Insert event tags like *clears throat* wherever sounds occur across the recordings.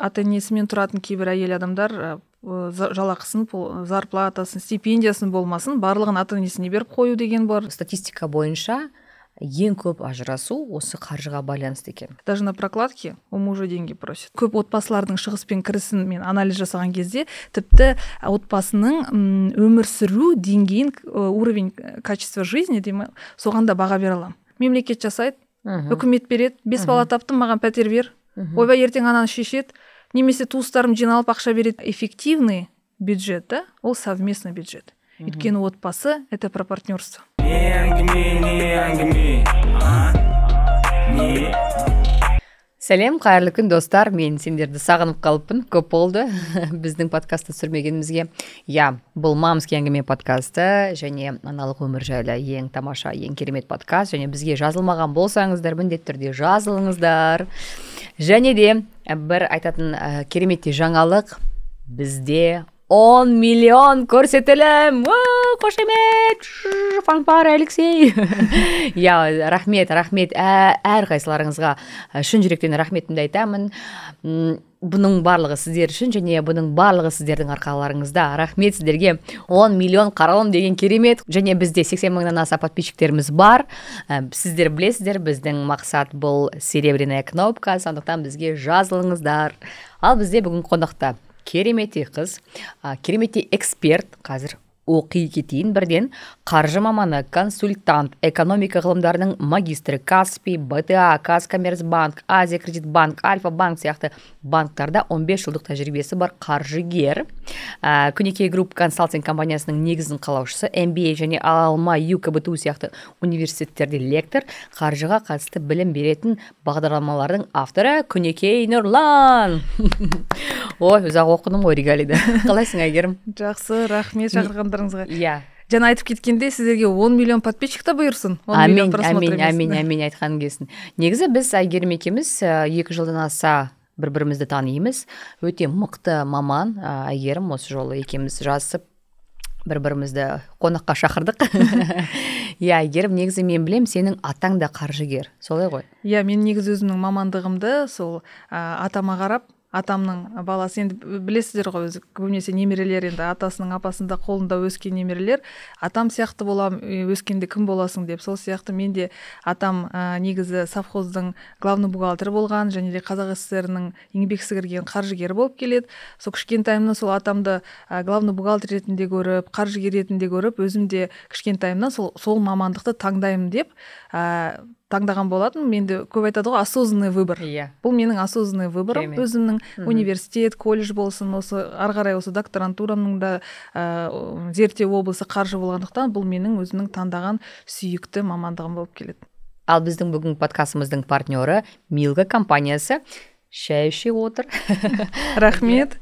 ата енесімен тұратын кейбір әйел адамдар э, жалақысын зарплатасын стипендиясын болмасын барлығын ата енесіне беріп қою деген бар статистика бойынша ең көп ажырасу осы қаржыға байланысты екен даже на прокладке у мужа деньги просит көп отбасылардың шығыс пен кірісін мен анализ жасаған кезде тіпті отбасының өмір сүру деңгейін э, уровень качества жизни деймін соған да баға бере аламын мемлекет жасайды үкімет береді бес бала таптым маған пәтер бер ойбай ертең ананы шешеді немесе туыстарым жиналып ақша береді эффективный бюджет да ол совместный бюджет өйткені отбасы это про партнерство сәлем қайырлы күн достар мен сендерді сағынып қалыппын көп болды *laughs* біздің подкастты түсірмегенімізге иә бұл мамский әңгіме подкасты және аналық өмір жайлы ең тамаша ең керемет подкаст және бізге жазылмаған болсаңыздар міндетті түрде жазылыңыздар және де Э, бір айтатын ә, кереметтей жаңалық бізде 10 миллион көрсетілім қошемет фанфар алексей иә *laughs* рахмет рахмет ә, әрқайсыларыңызға э, шын жүректен рахметімді айтамын бұның барлығы сіздер үшін және бұның барлығы сіздердің арқаларыңызда рахмет сіздерге 10 миллион қаралым деген керемет және бізде 80 мыңнан аса подписчиктеріміз бар ә, сіздер білесіздер біздің мақсат бұл серебряная кнопка сондықтан бізге жазылыңыздар ал бізде бүгін қонақта кереметтей қыз ә, кереметтей эксперт қазір оқи кетейін бірден қаржы маманы консультант экономика ғылымдарының магистрі каспи бта казкоммерцбанк азия кредит банк альфа банк сияқты банктарда 15 жылдық тәжірибесі бар қаржыгер ә, күнекей групп консалтинг компаниясының негізін қалаушысы MBA және алма Кбту сияқты университеттерде лектор қаржыға қатысты білім беретін бағдарламалардың авторы күнекей нұрлан *laughs* ой ұзақ оқыдым ғой регалиді *laughs* қалайсың әйгерім жақсы рахмет шақырған адамдарыңызға иә жаңа айтып кеткенде, сіздерге он миллион подписчик та бұйырсын амин, амин амин айтқаның келсін негізі біз әйгерім екеуміз екі жылдан аса бір бірімізді танимыз өте мықты маман әйгерім осы жолы екеуміз жасып, бір бірімізді қонаққа шақырдық *laughs* иә әйгерім негізі мен білем сенің атаң да қаржыгер солай ғой иә мен негізі өзімнің мамандығымды сол ә, атама қарап атамның баласы енді білесіздер ғой өзі көбінесе немерелер енді атасының апасында қолында өскен немерелер атам сияқты болам өскенде кім боласың деп сол сияқты мен де атам ә, негізі совхоздың главный бухгалтері болған және де қазақ сср нің еңбек сіңірген қаржыгері болып келеді сол кішкентайымнан сол атамды ә, главный бухгалтер ретінде көріп қаржыгер ретінде көріп өзім де кішкентайымнан сол сол мамандықты таңдаймын деп таңдаған болатын менде көп айтады ғой осознанный выбор иә yeah. бұл менің осознанный выборым өзімнің mm -hmm. университет колледж болсын осы ары қарай осы докторантурамның да ә, зерттеу облысы қаржы болғандықтан бұл менің өзімнің таңдаған сүйікті мамандығым болып келеді ал біздің бүгінгі подкастымыздың партнеры милга компаниясы шәй іше отыр *laughs* рахмет иә.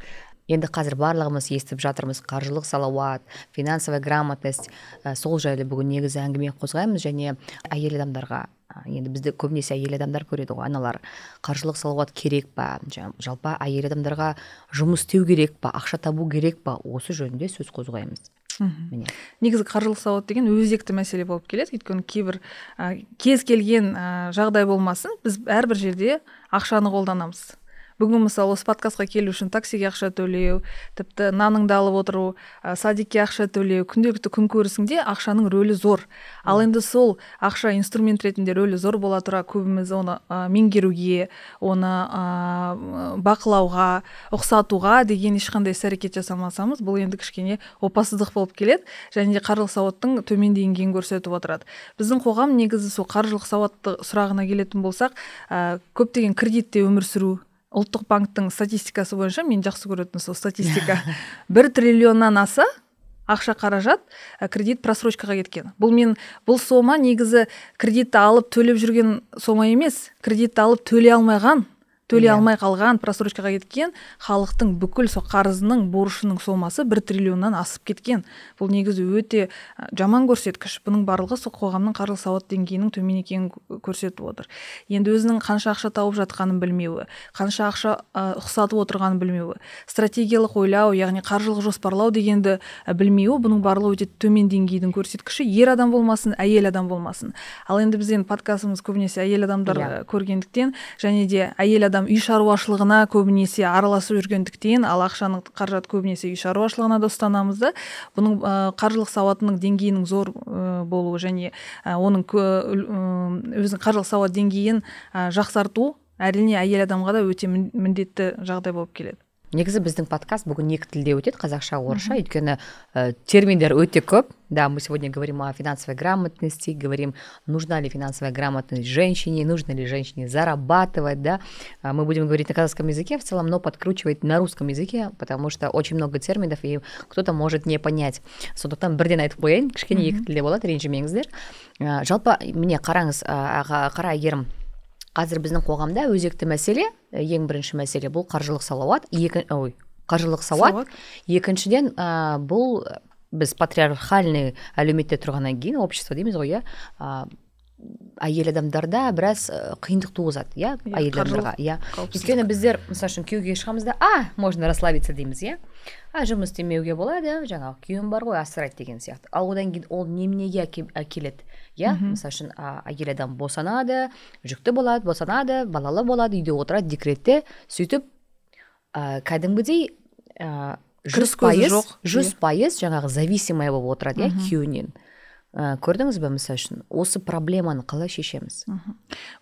енді қазір барлығымыз естіп жатырмыз қаржылық салауат финансовая грамотность ә, сол жайлы бүгін негізі әңгіме қозғаймыз және әйел адамдарға енді бізді көбінесе әйел адамдар көреді ғой аналар қаржылық салауат керек па жалпы әйел адамдарға жұмыс істеу керек па ақша табу керек па осы жөнінде сөз қозғаймыз міне негізі қаржылық сауат деген өзекті мәселе болып келеді өйткені кейбір ә, кез келген ә, жағдай болмасын біз әрбір жерде ақшаны қолданамыз бүгін мысалы осы подкастқа келу үшін таксиге ақша төлеу тіпті наныңды алып отыру ә, садикке ақша төлеу күнделікті көрісіңде ақшаның рөлі зор ал енді сол ақша инструмент ретінде рөлі зор бола тұра көбіміз оны ә, меңгеруге оны ә, бақылауға ұқсатуға деген ешқандай іс әрекет жасамасамыз бұл енді кішкене опасыздық болып келеді және де қаржылық сауаттың төмен деңгейін көрсетіп отырады біздің қоғам негізі сол қаржылық сауатты сұрағына келетін болсақ ә, көптеген кредитте өмір сүру ұлттық банктің статистикасы бойынша мен жақсы көретін сол статистика *laughs* бір триллионнан аса ақша қаражат кредит просрочкаға кеткен бұл мен бұл сома негізі кредитті алып төлеп жүрген сома емес кредитті алып төлей алмаған төлей иә. алмай қалған просрочкаға кеткен халықтың бүкіл сол қарызының борышының сомасы бір триллионнан асып кеткен бұл негізі өте жаман көрсеткіш бұның барлығы сол қоғамның қаржылық сауат деңгейінің төмен екенін көрсетіп отыр енді өзінің қанша ақша тауып жатқанын білмеуі қанша ақша ұқсатып отырғанын білмеуі стратегиялық ойлау яғни қаржылық жоспарлау дегенді білмеуі бұның барлығы өте төмен деңгейдің көрсеткіші ер адам болмасын әйел адам болмасын ал енді біздің подкастымыз көбінесе әйел адамдар yeah. Иә. көргендіктен және де әйел адам адам үй шаруашылығына көбінесе араласып жүргендіктен ал ақшаны қаражат көбінесе үй шаруашылығына да ұстанамыз да бұның қаржылық сауатының деңгейінің зор болуы және оның өзінің қаржылық сауат деңгейін жақсарту әрине әйел адамға да өте міндетті жағдай болып келеді негізі біздің подкаст бүгін екі тілде өтеді қазақша орысша өйткені ә, терминдер өте көп да мы сегодня говорим о финансовой грамотности говорим нужна ли финансовая грамотность женщине нужно ли женщине зарабатывать да а мы будем говорить на казахском языке в целом но подкручивать на русском языке потому что очень много терминов и кто-то может не понять сондықтан бірден айтып қояйын кішкене екі тілде болады ренжімеңіздер жалпы міне қараңыз а, аға қара әйгерім қазір біздің қоғамда өзекті мәселе ең бірінші мәселе бұл қаржылық салауат екі, ой қаржылық сауат, екіншіден ә, бұл біз патриархальный әлеуметте тұрғаннан кейін общество дейміз ғой иә ә, әйел адамдарда біраз қиындық туғызады иә, иә әйел адамдарға иә өйткені біздер мысалы үшін күйеуге шығамыз да а можно расслабиться дейміз иә а жұмыс істемеуге болады жаңағы күйеуім бар ғой асырайды деген сияқты ал одан кейін ол неменеге әкеледі иә мысалы үшін әйел адам босанады жүкті болады босанады балалы болады үйде отырады декретте сөйтіп ә, кәдімгідей ә, жүз пайыз жүз пайыз жаңағы зависимая болып отырады иә күйеуінен ә, көрдіңіз бе мысалы үшін осы проблеманы қалай шешеміз Үху.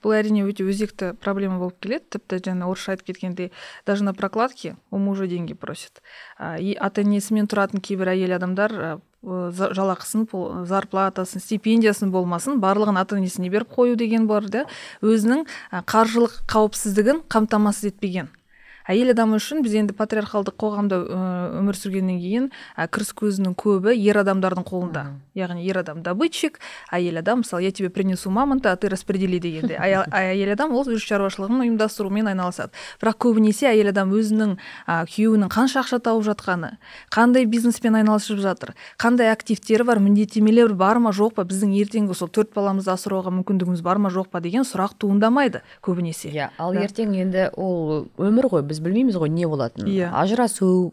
бұл әрине өте өзекті проблема болып келеді тіпті жаңа орысша айтып кеткендей даже на прокладке у мужа деньги просят ә, ата енесімен тұратын кейбір әйел адамдар э, жалақысын зарплатасын стипендиясын болмасын барлығын ата енесіне беріп қою деген бар да өзінің қаржылық қауіпсіздігін қамтамасыз етпеген әйел адам үшін біз енді патриархалдық қоғамда өмір сүргеннен кейін ә, кіріс көзінің көбі ер адамдардың қолында яғни ер адам добытчик әйел адам мысалы я тебе принесу мамонта а ты распредели дегенде *laughs* әйел адам ол өз шаруашылығын ұйымдастырумен айналысады бірақ көбінесе әйел адам өзінің ә, күйеуінің қанша ақша тауып жатқаны қандай бизнеспен айналысып жатыр қандай активтері бар міндеттемелер бар ма жоқ па біздің ертеңгі сол төрт баламызды асырауға мүмкіндігіміз бар ма жоқ па деген сұрақ туындамайды көбінесе иә ал ертең енді ол өмір ғой біз біз білмейміз ғой не болатынын иә yeah. ажырасу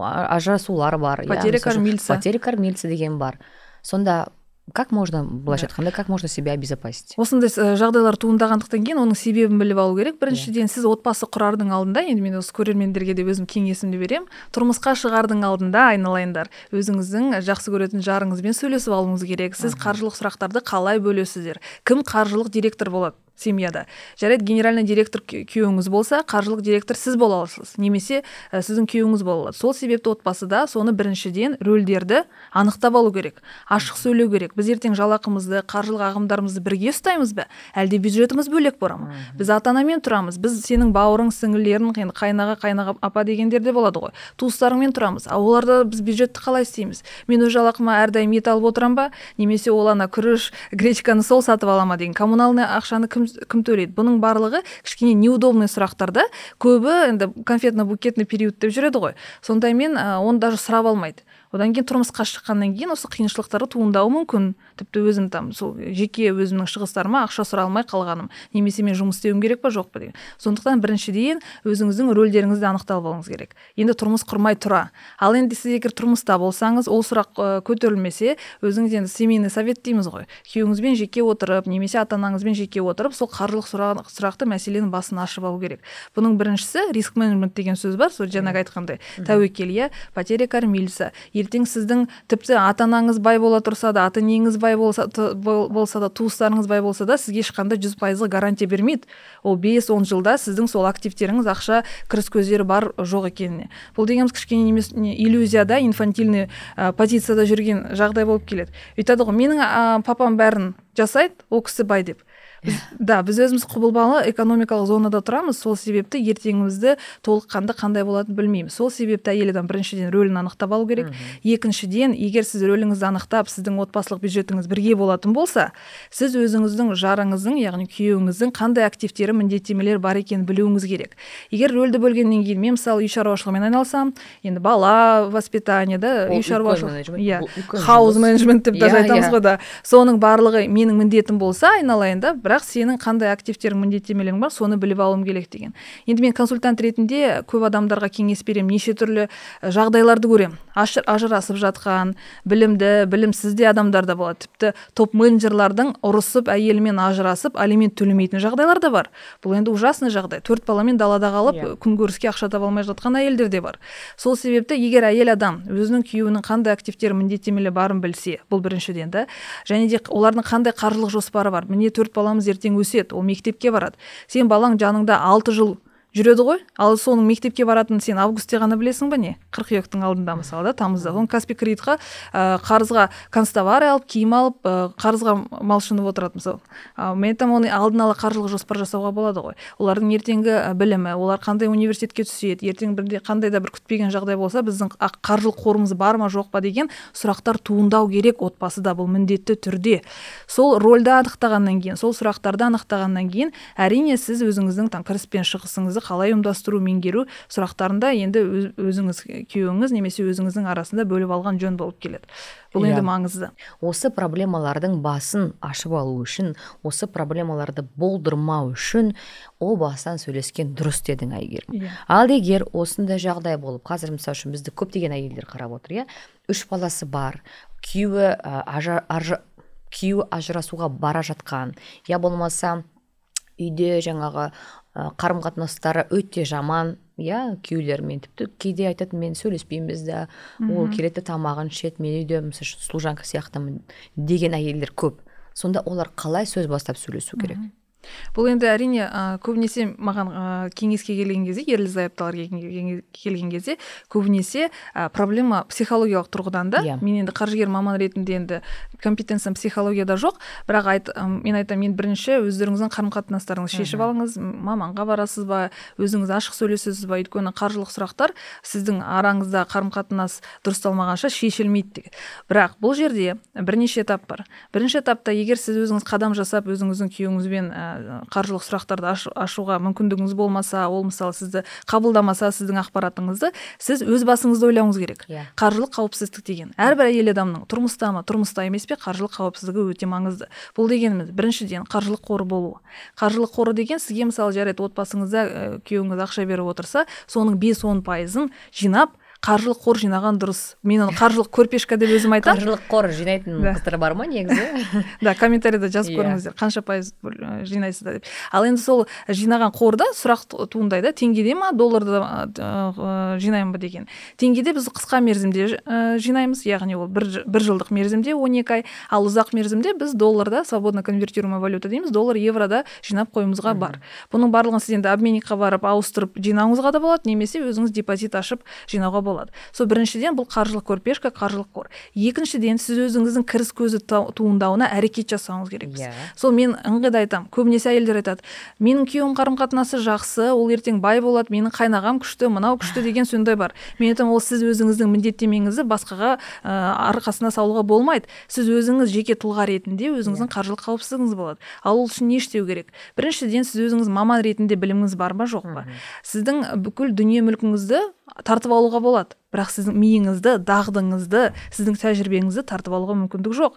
ажырасулар бар иә, потеря кормильца потеря кормильца деген бар сонда как можно былайша айтқанда как можно себя обезопасить осындай э, жағдайлар туындағандықтан кейін оның себебін біліп алу керек біріншіден иә. сіз отбасы құрардың алдында енді мен осы көрермендерге де өзім кеңесімді беремін тұрмысқа шығардың алдында айналайындар өзіңіздің жақсы көретін жарыңызбен сөйлесіп алуыңыз керек сіз қаржылық сұрақтарды қалай бөлесіздер кім қаржылық директор болады семьяда жарайды генеральный директор күйеуіңіз болса қаржылық директор сіз бола аласыз немесе ә, сіздің күйеуіңіз бола алады сол себепті отбасыда соны біріншіден рөлдерді анықтап алу керек ашық сөйлеу керек біз ертең жалақымызды қаржылық ағымдарымызды бірге ұстаймыз ба әлде бюджетіміз бөлек бола ма біз ата анамен тұрамыз біз сенің бауырың сіңлілерің енді қайнаға қайнаға апа дегендер де болады ғой туыстарыңмен тұрамыз ал оларда біз бюджетті қалай істейміз мен өз жалақыма әрдайым ет алып отырамын ба немесе ол ана күріш гречканы сол сатып ала ма деген коммуналный ақшаны кім кім, төлейді бұның барлығы кішкене неудобный сұрақтар да көбі енді конфетно букетный период деп жүреді ғой сондаймен оны даже сұрап алмайды одан кейін тұрмысқа шыққаннан кейін осы қиыншылықтар туындауы мүмкін тіпті өзім там сол жеке өзімнің шығыстарыма ақша сұра алмай қалғаным немесе мен жұмыс істеуім керек па жоқ па деген сондықтан біріншіден өзіңіздің рөлдеріңізді анықтап алуыңыз керек енді тұрмыс құрмай тұра ал енді сіз егер тұрмыста болсаңыз ол сұрақ көтерілмесе өзіңіз енді семейный совет дейміз ғой күйеуіңізбен жеке отырып немесе ата анаңызбен жеке отырып сол қаржылық сұра, сұрақты мәселенің басын ашып алу керек бұның біріншісі риск менеджмент деген сөз бар сол жаңағы айтқандай тәуекел иә потеря кормильца ертең сіздің тіпті ата анаңыз бай бола тұрса да ата енеңіз бай болса, болса да туыстарыңыз бай болса да сізге ешқандай жүз пайыздық гарантия бермейді ол бес он жылда сіздің сол активтеріңіз ақша кіріс көздері бар жоқ екеніне бұл дегеніміз кішкене емес иллюзияда инфантильный ә, позицияда жүрген жағдай болып келеді өйтеді ғой менің ә, папам бәрін жасайды ол кісі бай деп біз, да біз өзіміз құбылмалы экономикалық зонада тұрамыз сол себепті ертеңімізді толыққанды қандай болатынын білмейміз сол себепті әйел адам біріншіден рөлін анықтап алу керек екіншіден егер сіз рөліңізді анықтап сіздің отбасылық бюджетіңіз бірге болатын болса сіз өзіңіздің жарыңыздың яғни күйеуіңіздің қандай активтері міндеттемелер бар екенін білуіңіз керек егер рөлді бөлгеннен кейін мен мысалы үй шаруашылығымен айналысамын енді бала воспитание да үй шаруашылығы иә хауз менеджмент деп даже иә, айтамыз иә. ғой да соның барлығы менің міндетім болса айналайын да бірақ бірақ сенің қандай активтерің міндеттемелерің бар соны біліп алуым керек деген енді мен консультант ретінде көп адамдарға кеңес беремін неше түрлі жағдайларды көремін ажырасып жатқан білімді білімсіз де адамдар да болады тіпті топ менеджерлардың ұрысып әйелімен ажырасып алимент төлемейтін жағдайлар да бар бұл енді ужасный жағдай төрт баламен далада қалып yeah. Иә. көріске ақша таба алмай жатқан әйелдер де бар сол себепті егер әйел адам өзінің күйеуінің қандай активтері міндеттемелері барын білсе бұл біріншіден да және де олардың қандай қаржылық жоспары бар міне төрт балам баламыз ертең өседі ол мектепке барады сен балаң жаныңда алты жыл жүреді ғой ал соның мектепке баратынын сен августте ғана білесің ба не қыркүйектің алдында мысалы да тамызда оны каспи кредитқа ә, қарызға констовар алып киім алып ә, қарызға малшынып отырады мысалы ә, мен айтамын оны алдын ала қаржылық жоспар жасауға болады ғой олардың ертеңгі э, білімі олар қандай университетке түседі ертең бірде қандай да бір күтпеген жағдай болса біздің қаржылық қорымыз бар ма жоқ па деген сұрақтар туындау керек отбасыда бұл міндетті түрде сол рольді анықтағаннан кейін сол сұрақтарды анықтағаннан кейін әрине сіз өзіңіздің там кіріс пен шығысыңызды қалай ұйымдастыру меңгеру сұрақтарында енді өзіңіз күйеуіңіз немесе өзіңіздің арасында бөліп алған жөн болып келеді бұл иә. енді маңызды осы проблемалардың басын ашып алу үшін осы проблемаларды болдырмау үшін о бастан сөйлескен дұрыс дедің әйгерім yeah. Иә. ал егер осындай жағдай болып қазір мысалы үшін бізді көптеген әйелдер қарап отыр иә үш баласы бар күйеуі күйеуі ажырасуға бара жатқан я болмаса үйде жаңағы Э, қарым қатынастары өте жаман иә күйеулерімен тіпті кейде айтады мен сөйлеспейміз да ол келеді тамағын ішеді мен үйде мысалы служанка сияқтымын деген әйелдер көп сонда олар қалай сөз бастап сөйлесу керек бұл енді әрине ә, көбінесе маған ә, кеңеске келген кезде ерлі зайыптылар келген кезде көбінесе ә, проблема психологиялық тұрғыдан да yeah. Иә. мен енді қаржыгер маман ретінде енді компетенциям психологияда жоқ бірақ айт, ә, мен айтамын мен бірінші өздеріңіздің қарым қатынастарыңызды шешіп алыңыз маманға барасыз ба өзіңіз ашық сөйлесесіз ба өйткені қаржылық сұрақтар сіздің араңызда қарым қатынас дұрысталмағанша шешілмейді бірақ бұл жерде бірнеше этап бар бірінші этапта егер сіз өзіңіз қадам жасап өзіңіздің күйеуіңізбен Э, қаржылық сұрақтарды ашуға мүмкіндігіңіз болмаса ол мысалы сізді қабылдамаса сіздің ақпаратыңызды сіз өз басыңызды ойлауыңыз керек иә yeah. қаржылық қауіпсіздік деген әрбір әйел адамның тұрмыста ма тұрмыста емес пе қаржылық қауіпсіздігі өте маңызды бұл дегеніміз біріншіден қаржылық қоры болу қаржылық қоры деген сізге мысалы жарайды отбасыңызда ә, күйеуіңіз ақша беріп отырса соның бес он пайызын жинап қаржылық қор жинаған дұрыс мен оны қаржылық көрпешка деп өзім айтамын қаржылық қор жинайтын қыздар бар ма негізі *laughs* да комментарийде жазып иә. көріңіздер қанша пайыз э, жинайсыздар деп ал енді сол э, жинаған қорда сұрақ туындайды теңгеде ма долларда э, жинаймын ба деген теңгеде біз қысқа мерзімде жинаймыз яғни ол бір, бір жылдық мерзімде екі ай ал ұзақ мерзімде біз долларда свободно конвертируемая валюта дейміз доллар еврода жинап қоюымызға бар бұның барлығын сіз енді обменникқа барып ауыстырып жинауыңызға да болады немесе өзіңіз депозит ашып жинауға болады сол біріншіден бұл қаржылық көрпешка қаржылық қор екіншіден сіз өзіңіздің кіріс көзі туындауына әрекет жасауыңыз керек yeah. Иә. сол мен ыңғайда айтамын көбінесе әйелдер айтады менің күйеуім қарым қатынасы жақсы ол ертең бай болады менің қайнағам күшті мынау күшті деген сондай бар мен айтамын ол сіз өзіңіздің міндеттемеңізді басқаға ә, арқасына салуға болмайды сіз өзіңіз жеке тұлға ретінде өзіңіздің иә. қаржылық қауіпсіздігіңіз болады ал ол үшін не істеу керек біріншіден сіз өзіңіз маман ретінде біліміңіз бар ма жоқ па сіздің бүкіл дүние мүлкіңізді тартып алуға болады холод. бірақ сіздің миыңызды дағдыңызды сіздің тәжірибеңізді тартып алуға мүмкіндік жоқ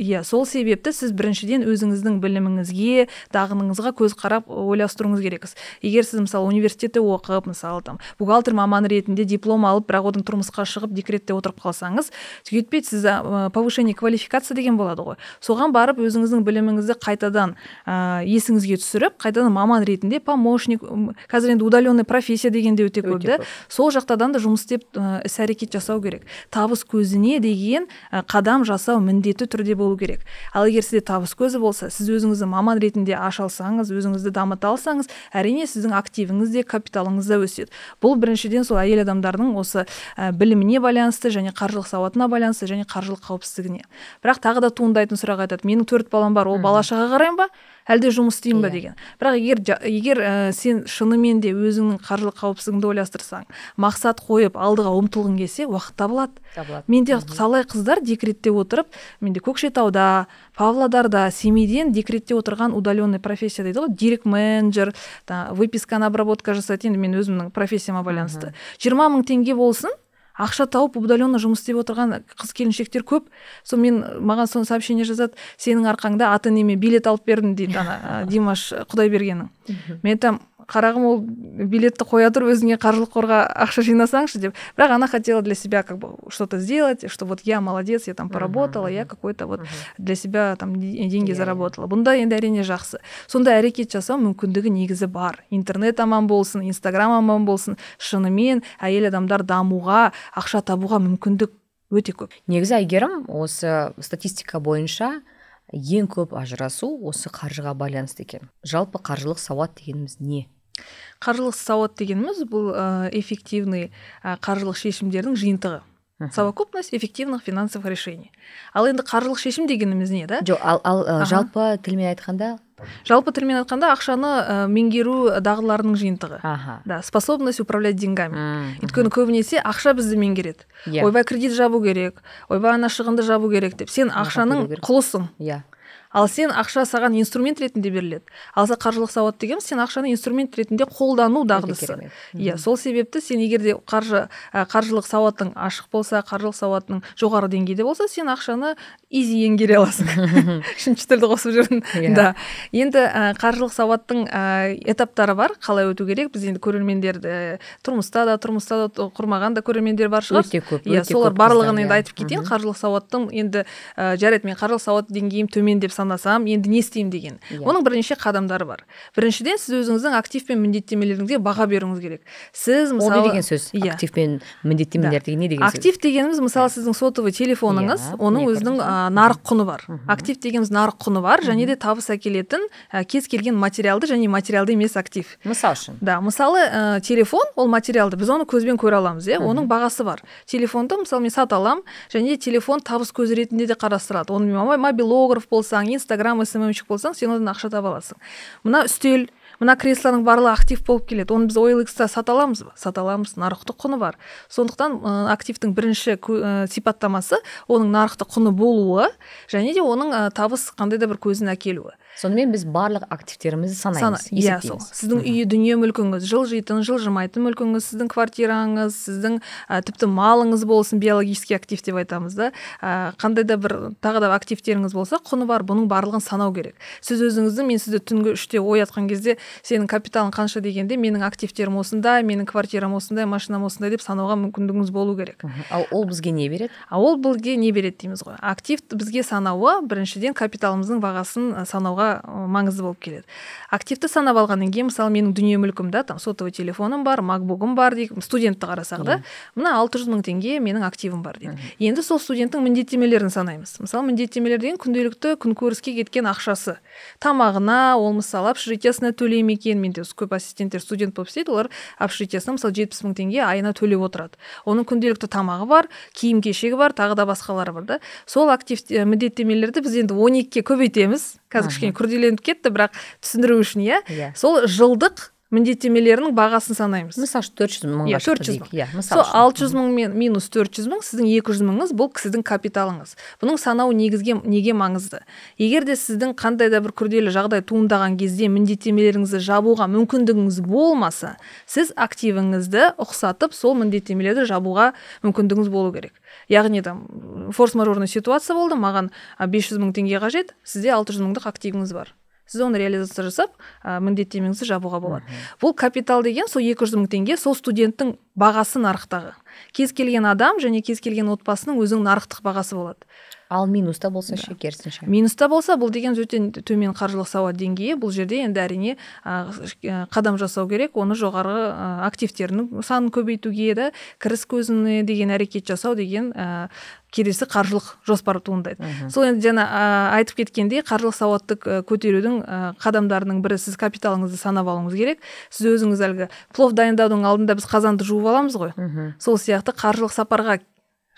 иә сол себепті сіз біріншіден өзіңіздің біліміңізге дағдыңызға көз қарап ойластыруыңыз керексіз егер сіз мысалы университетте оқып мысалы там бухгалтер маман ретінде диплом алып бірақ одан тұрмысқа шығып декретте отырып қалсаңыз сөйтпейді сіз ә, повышение квалификация деген болады ғой соған барып өзіңіздің біліміңізді қайтадан ә, есіңізге түсіріп қайтадан маман ретінде помощник қазір енді удаленный профессия деген де өте көп сол жақтадан да жұмыс істеп Э, іс әрекет жасау керек табыс көзіне деген э, қадам жасау міндетті түрде болу керек ал егер сізде табыс көзі болса сіз өзіңізді маман ретінде аша алсаңыз өзіңізді дамыта алсаңыз әрине сіздің активіңіз де капиталыңыз да өседі бұл біріншіден сол әйел адамдардың осы ә, біліміне байланысты және қаржылық сауатына байланысты және қаржылық қауіпсіздігіне бірақ тағы да туындайтын сұрақ айтады менің төрт балам бар ол бала шаға қараймын ба әлде жұмыс істеймін ба иә. деген бірақ егер егер ә, сен шынымен де өзіңнің қаржылық қауіпсіздігіңді ойластырсаң мақсат қойып алдыға ұмтылғың келсе уақыт табылады табылады менде талай қыздар декретте отырып менде көкшетауда павлодарда семейден декретте отырған удаленный профессия дейді ғой директ менеджер та, выписканы обработка жасайды енді мен өзімнің профессияма байланысты жиырма мың теңге болсын ақша тауып удаленно жұмыс істеп отырған қыз келіншектер көп сол мен маған соны сообщение жазады сенің арқаңда ата енеме билет алып бердім дейді ана *laughs* димаш құдайбергеннің мен айтамын қарағым ол билетті қоя тұр өзіңе қаржылық қорға ақша жинасаңшы деп бірақ она хотела для себя как бы что то сделать что вот я молодец я там поработала я какой то вот для себя там деньги заработала бұнда енді әрине жақсы сондай әрекет жасау мүмкіндігі негізі бар интернет аман болсын инстаграм аман болсын шынымен әйел адамдар дамуға ақша табуға мүмкіндік өте көп негізі әйгерім осы статистика бойынша ең көп ажырасу осы қаржыға байланысты екен жалпы қаржылық сауат дегеніміз не қаржылық сауат дегеніміз бұл ә, эффективный ә, қаржылық шешімдердің жиынтығы совокупность эффективных финансовых решений ал енді қаржылық шешім дегеніміз не да жоқ ал, жалпы тілмен айтқанда жалпы тілмен айтқанда ақшаны ә, меңгеру дағдыларының жиынтығы аха да способность управлять деньгами өйткені көбінесе ақша бізді меңгереді yeah. Иә. ойбай кредит жабу керек ойбай ана шығынды жабу керек деп сен ақшаның құлысың иә ал сен ақша саған инструмент ретінде беріледі ал қаржылық сауат дегеніміз сен ақшаны инструмент ретінде қолдану дағдысы иә сол себепті сен егер де қаржы қаржылық сауатың ашық болса қаржылық сауатың жоғары деңгейде болса сен ақшаны изи еңгере аласың үшінші *laughs* тілді қосып жүрдің иә. да енді қаржылық сауаттың этаптары бар қалай өту керек біз енді көрермендерді э, тұрмыста да тұрмыста да құрмаған да көрермендер бар шығар өте көп иә солар барлығын енді иә. айтып кетейін қаржылық сауаттың енді э, жарайды мен қаржылық сауат деңгейім төмен деп санасам енді не істеймін деген yeah. Иә. оның бірнеше қадамдары бар біріншіден сіз өзіңіздің актив пен міндеттемелеріңізге баға беруіңіз керек сіз мысалы ол не деген сөз yeah. Иә. актив пен міндеттемелер деген не деген сөз актив дегеніміз мысалы yeah. сіздің сотовый телефоныңыз yeah. Иә, оның yeah. өзінің ә, нарық құны бар mm актив дегеніміз нарық құны бар және де табыс әкелетін ә, кез келген материалды және материалды емес актив мысалы үшін да мысалы ә, телефон ол материалды біз оны көзбен көре аламыз иә оның бағасы бар телефонды мысалы мен сата аламын және телефон табыс көзі ретінде де қарастырады оны мобилограф болсаң инстаграм сммщик болсаң сен одан ақша таба аласың мына үстел мына креслоның барлығы актив болып келеді оны біз ойл сата аламыз ба сата аламыз нарықтық құны бар сондықтан ә, активтің бірінші сипаттамасы оның нарықтық құны болуы және де оның ә, табыс қандай да бір көзін әкелуі сонымен біз барлық активтерімізді санаймыз иә сол сіздің үйі дүние мүлкіңіз жылжитын жылжымайтын мүлкіңіз сіздің квартираңыз сіздің ә, тіпті малыңыз болсын биологический актив деп айтамыз да ә, қандай да бір тағы да активтеріңіз болса құны бар бұның барлығын санау керек сіз өзіңізді мен сізді түнгі үште оятқан кезде сенің капиталың қанша дегенде менің активтерім осындай менің квартирам осындай машинам осындай деп санауға мүмкіндігіңіз болу керек ал ол бізге не береді ал ол бізге не береді дейміз ғой актив бізге санауы біріншіден капиталымыздың бағасын санауға маңызды болып келеді активті санап алғаннан кейін мысалы менің дүние мүлкім да там сотовый телефоным бар макбугым бар дейік студентті қарасақ да мына алты жүз мың теңге менің активім бар дейді енді сол студенттің міндеттемелерін санаймыз мысалы міндеттемелер деген күнделікті күнкөріске кеткен ақшасы тамағына ол мысалы общежитиясына төлей ме екен менде көп ассистенттер студент болып істейді олар общежитиясына мысалы жетпіс мың теңге айына төлеп отырады оның күнделікті тамағы бар киім кешегі бар тағы да басқалары бар да сол актив міндеттемелерді біз енді он екіге көбейтеміз қазір кішкене күрделеніп кетті бірақ түсіндіру үшін иә, иә. сол жылдық міндеттемелерінің бағасын санаймыз мысалы үшін төрт жүз мыңға иә төрт жүз иә, мың иә мысалы сол алты жүз мың минус төрт жүз мың сіздің екі жүз мыңыңыз бұл сіздің капиталыңыз бұның санау негізге неге маңызды егер де сіздің қандай да бір күрделі жағдай туындаған кезде міндеттемелеріңізді жабуға мүмкіндігіңіз болмаса сіз активіңізді ұқсатып сол міндеттемелерді жабуға мүмкіндігіңіз болу керек яғни там форс мажорный ситуация болды маған бес жүз мың теңге қажет сізде алты жүз мыңдық активіңіз бар сіз оны реализация жасап ә, міндеттемеңізді жабуға болады бұл капитал деген сол екі жүз мың теңге сол студенттің бағасы нарықтағы кез келген адам және кез келген отбасының өзінің нарықтық бағасы болады ал минуста болса ше керісінше минуста болса бұл деген өте төмен қаржылық сауат деңгейі бұл жерде енді әрине қадам жасау керек оны жоғары активтерінің санын көбейтуге да кіріс көзіне деген әрекет жасау деген келесі қаржылық жоспар туындайды сол енді жаңа айтып кеткендей қаржылық сауаттық көтерудің қадамдарының бірі сіз капиталыңызды санап алуыңыз керек сіз өзіңіз әлгі плов дайындаудың алдында біз қазанды жуып аламыз ғой Үху. сол сияқты қаржылық сапарға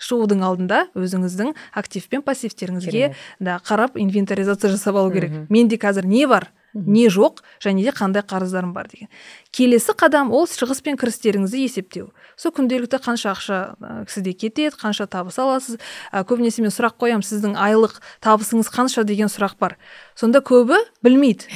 Шоудың алдында өзіңіздің актив пен пассивтеріңізге да қарап инвентаризация жасап алу керек менде қазір не бар не жоқ және де қандай қарыздарым бар деген келесі қадам ол шығыс пен кірістеріңізді есептеу сол күнделікті қанша ақша ә, сізде кетеді қанша табыс аласыз ә, көбінесе мен сұрақ қоямын сіздің айлық табысыңыз қанша деген сұрақ бар сонда көбі білмейді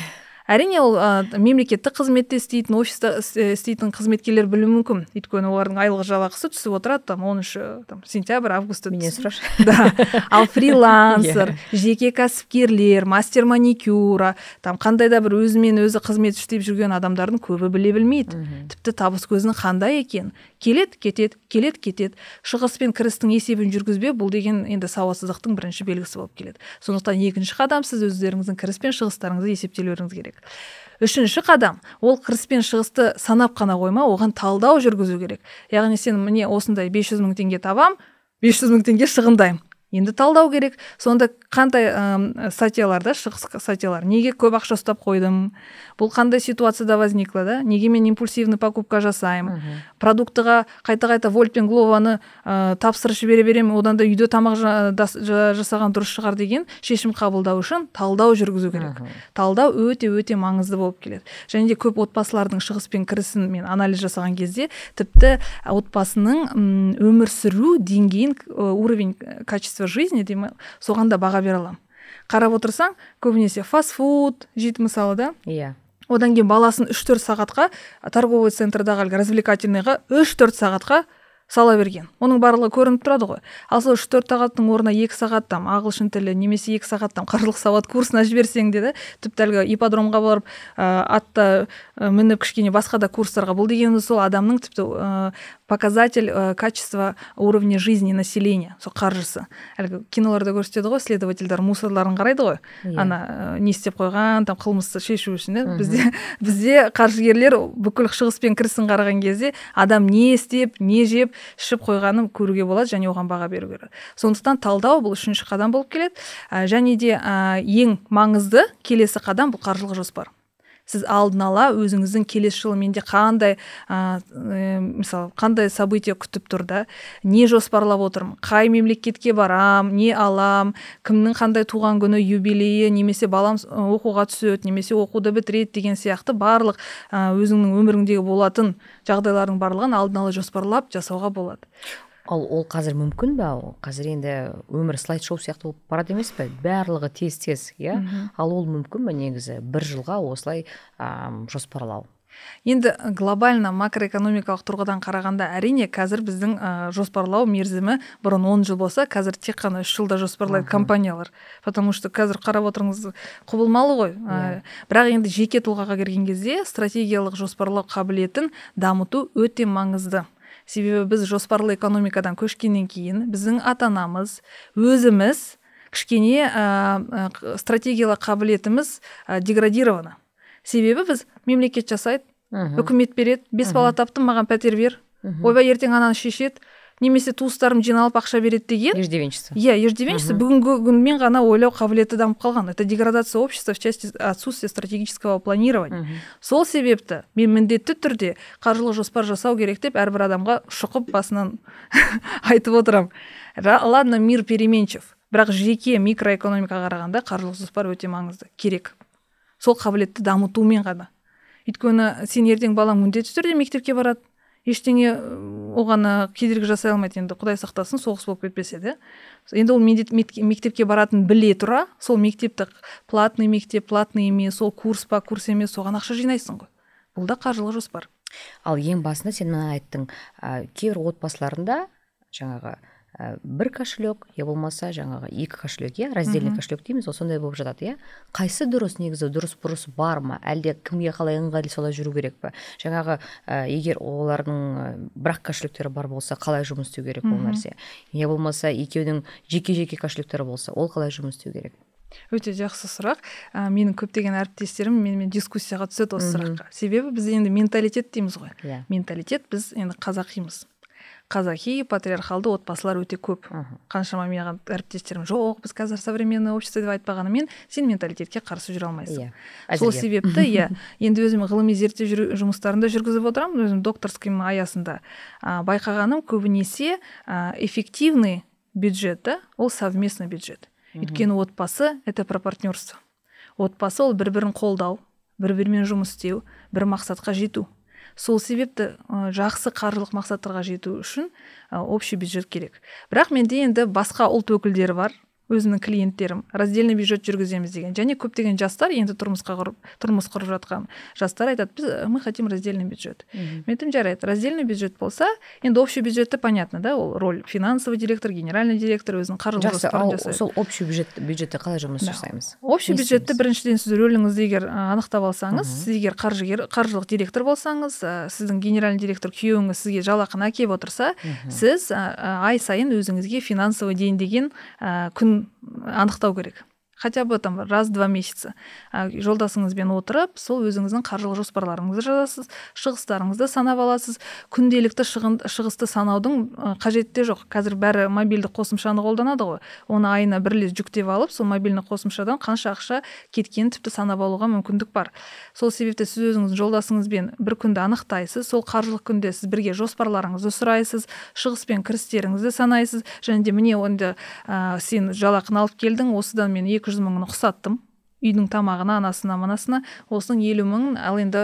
әрине ол ә, мемлекеттік қызметте істейтін офиста істейтін қызметкерлер білуі мүмкін өйткені олардың айлық жалақысы түсіп отырады там оныншы там сентябрь августы менен сұрашы *laughs* да ал фрилансер *laughs* иә. жеке кәсіпкерлер мастер маникюра там қандай да бір өзімен өзі қызмет істеп жүрген адамдардың көбі біле білмейді тіпті табыс көзінің қандай екен келет кетеді келет кетеді шығыс пен кірістің есебін жүргізбе бұл деген енді сауатсыздықтың бірінші белгісі болып келеді сондықтан екінші қадам сіз өздеріңіздің кіріс пен шығыстарыңызды есептеулеріңіз керек керек үшінші қадам ол кіріс пен шығысты санап қана қойма, оған талдау жүргізу керек яғни сен міне осындай 500 мың теңге табам 500 мың теңге шығындаймын енді талдау керек сонда қандай ә, да шығыс статьялар неге көп ақша ұстап қойдым бұл қандай ситуацияда возникла да неге мен импульсивный покупка жасаймын продуктыға қайта қайта вольт пен глованы ә, тапсырып жібере беремін одан да үйде тамақ жа, жа, жасаған дұрыс шығар деген шешім қабылдау үшін талдау жүргізу керек Үху. талдау өте өте маңызды болып келеді және де көп отбасылардың шығыс пен кірісін мен анализ жасаған кезде тіпті отбасының өмір сүру деңгейін уровень качества качество жизни деймін соған да баға бере аламын қарап отырсаң көбінесе фастфуд жейді мысалы да иә yeah. одан кейін баласын үш төрт сағатқа торговый центрдағы әлгі развлекательныйға үш төрт сағатқа сала берген оның барлығы көрініп тұрады ғой ал сол үш төрт сағаттың орнына екі сағат там ағылшын тілі немесе екі сағат там қаржылық сауат курсына жіберсең де да тіпті әлгі ипподромға барып ә, атта ә, мініп кішкене басқа да курстарға бұл дегеніміз сол адамның тіпті ә, показатель ә, качества уровня жизни населения сол қаржысы әлгі киноларда көрсетеді ғой следовательдер мусорларын қарайды ғой yeah. Иә. ана ә, не істеп қойған там қылмысты шешу үшін иә бізде *laughs* бізде қаржыгерлер бүкіл шығыс пен кірісін қараған кезде адам не істеп не жеп ішіп қойғанын көруге болады және оған баға беру керек сондықтан талдау бұл үшінші қадам болып келеді ә, және де ә, ең маңызды келесі қадам бұл қаржылық жоспар сіз алдын ала өзіңіздің келесі жылы менде қандай ә, мысалы қандай событие күтіп тұр да не жоспарлап отырмын қай мемлекетке барам не алам кімнің қандай туған күні юбилейі немесе балам оқуға түседі немесе оқуды бітіреді деген сияқты барлық өзіңнің өміріңдегі болатын жағдайлардың барлығын алдын ала жоспарлап жасауға болады ал ол қазір мүмкін ба қазір енді өмір слайд шоу сияқты болып барады емес пе барлығы тез тез иә ал ол мүмкін бе негізі бір жылға осылай ә, жоспарлау енді глобально макроэкономикалық тұрғыдан қарағанда әрине қазір біздің ә, жоспарлау мерзімі бұрын 10 жыл болса қазір тек қана үш жылда жоспарлайды компаниялар потому что қазір қарап отырыңыз құбылмалы ғой ә, бірақ енді жеке тұлғаға келген кезде стратегиялық жоспарлау қабілетін дамыту өте маңызды себебі біз жоспарлы экономикадан көшкеннен кейін біздің ата анамыз өзіміз кішкене ә, стратегиялық қабілетіміз ә, деградирована себебі біз мемлекет жасайды үкімет береді бес бала таптым маған пәтер бер ойбай ертең ананы шешеді немесе туыстарым жиналып ақша береді деген еждивенчество иә yeah, бүгінгі күнмен ғана ойлау қабілеті дамып қалған это деградация общества в части отсутствия стратегического планирования сол себепті мен міндетті түрде қаржылық жоспар жасау керек деп әрбір адамға шұқып басынан *laughs* айтып отырамын ладно мир переменчив бірақ жеке микроэкономикаға қарағанда қаржылық жоспар өте маңызды керек сол қабілетті дамытумен ғана өйткені сен ертең балаң міндетті түрде мектепке барады ештеңе оған кедергі жасай алмайды енді құдай сақтасын соғыс болып кетпесе де енді ол мектепке баратын біле тұра сол мектепті платный мектеп платный емес ол курс па курс емес соған ақша жинайсың ғой бұл да қаржылық жоспар ал ең басында сен мына айттың ә, кейбір отбасыларында жаңағы Э, бір кошелек я болмаса жаңағы екі кошелек иә раздельный кошелек дейміз ғой сондай болып жатады иә қайсы дұрыс негізі дұрыс бұрыс бар ма әлде кімге қалай ыңғайлы солай жүру керек пе жаңағы ә, егер олардың э, бір ақ кошелектері бар болса қалай жұмыс істеу керек ол нәрсе не болмаса екеудің жеке жеке кошелектері болса ол қалай жұмыс істеу керек өте жақсы сұрақ ә, менің көптеген әріптестерім менімен дискуссияға түседі осы сұраққа себебі біз енді менталитет дейміз ғой yeah. Иә. менталитет біз енді қазақимыз қазақи патриархалды отбасылар өте көп қаншама менің әріптестерім жоқ біз қазір современное общество деп айтпағанымен сен менталитетке қарсы жүре алмайсың yeah, иә, сол себепті *laughs* иә енді өзім ғылыми зерттеу жүр, жұмыстарында жүргізіп отырамын өзім докторским аясында ә, байқағаным көбінесе эффективный бюджет ол совместный бюджет өйткені отбасы это про партнерство отбасы ол бір бірін қолдау бір бірімен жұмыс істеу бір мақсатқа жету сол себепті ә, жақсы қаржылық мақсаттарға жету үшін ә, общий бюджет керек бірақ менде енді басқа ұлт өкілдері бар өзінің клиенттерім раздельный бюджет жүргіземіз деген және көптеген жастар енді тұрмысқа құрып тұрмыс құрып жатқан жастар айтады біз э, мы хотим раздельный бюджет мен айтамын жарайды раздельный бюджет болса енді общий бюджетті понятно да ол роль финансовый директор генеральный директор өзінің қаржылық ал сол общий бюджет бюджетте қалай жұмыс жасаймыз общий бюджетті біріншіден сіз рөліңізді егер э, анықтап алсаңыз сіз егер қаржыгер қаржылық директор болсаңыз э, сіздің генеральный директор күйеуіңіз сізге жалақыны әкеліп отырса сіз ай сайын өзіңізге финансовый день деген ә, күн анықтау керек хотя бы там раз два месяца ә, жолдасыңызбен отырып сол өзіңіздің қаржылық жоспарларыңызды жазасыз шығыстарыңызды санап аласыз күнделікті шығын, шығысты санаудың қажеті де жоқ қазір бәрі мобильді қосымшаны қолданады ғой оны айына бір рет жүктеп алып сол мобильді қосымшадан қанша ақша кеткенін тіпті санап алуға мүмкіндік бар сол себепті сіз өзіңіздің жолдасыңызбен бір күнді анықтайсыз сол қаржылық күнде сіз бірге жоспарларыңызды сұрайсыз шығыс пен кірістеріңізді санайсыз және де міне онда ә, сен жалақыны алып келдің осыдан мен екі екі жүз мыңын ұқсаттым үйдің тамағына анасына мынасына осының елу мыңын ал енді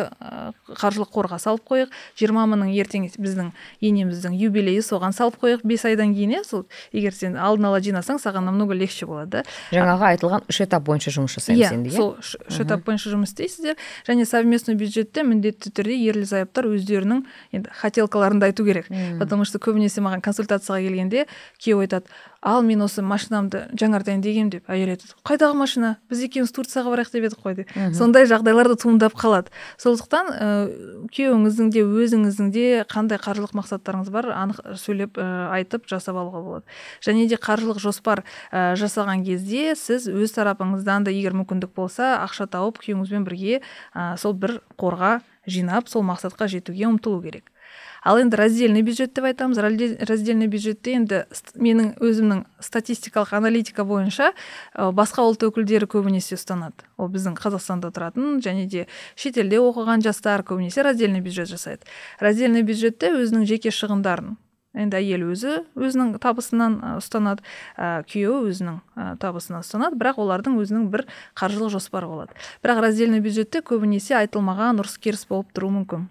қаржылық қорға салып қояйық жиырма мыңын ертең біздің енеміздің юбилейі соған салып қояйық бес айдан кейін иә сол егер сен алдын ала жинасаң саған намного легче болады да жаңағы айтылған үш этап бойынша жұмыс жасаймыз yeah, иә, енді иә сол үш этап бойынша жұмыс істейсіздер және совместный бюджетте міндетті түрде ерлі зайыптар өздерінің енді хотелкаларын да айту керек потому что көбінесе маған консультацияға келгенде күйеуі айтады ал мен осы машинамды жаңартайын дегенмін деп әйел айтады қайдағы машина біз екеуміз турцияға барайық деп едік қой деп сондай жағдайлар да туындап қалады сондықтан ә, күйеуіңіздің де өзіңіздің де қандай қаржылық мақсаттарыңыз бар анық сөйлеп ә, айтып жасап алуға болады және де қаржылық жоспар ә, жасаған кезде сіз өз тарапыңыздан да егер мүмкіндік болса ақша тауып күйеуіңізбен бірге ә, сол бір қорға жинап сол мақсатқа жетуге ұмтылу керек ал енді раздельный бюджет деп айтамыз раздельный бюджетте енді менің өзімнің статистикалық аналитика бойынша ә, басқа ұлт өкілдері көбінесе ұстанады ол біздің қазақстанда тұратын және де шетелде оқыған жастар көбінесе раздельный бюджет жасайды раздельный бюджетте өзінің жеке шығындарын енді әйел өзі өзінің табысынан ұстанады ә, күйеуі өзінің ә, табысынан ұстанады бірақ олардың өзінің бір қаржылық жоспары болады бірақ раздельный бюджетте көбінесе айтылмаған ұрыс керіс болып тұруы мүмкін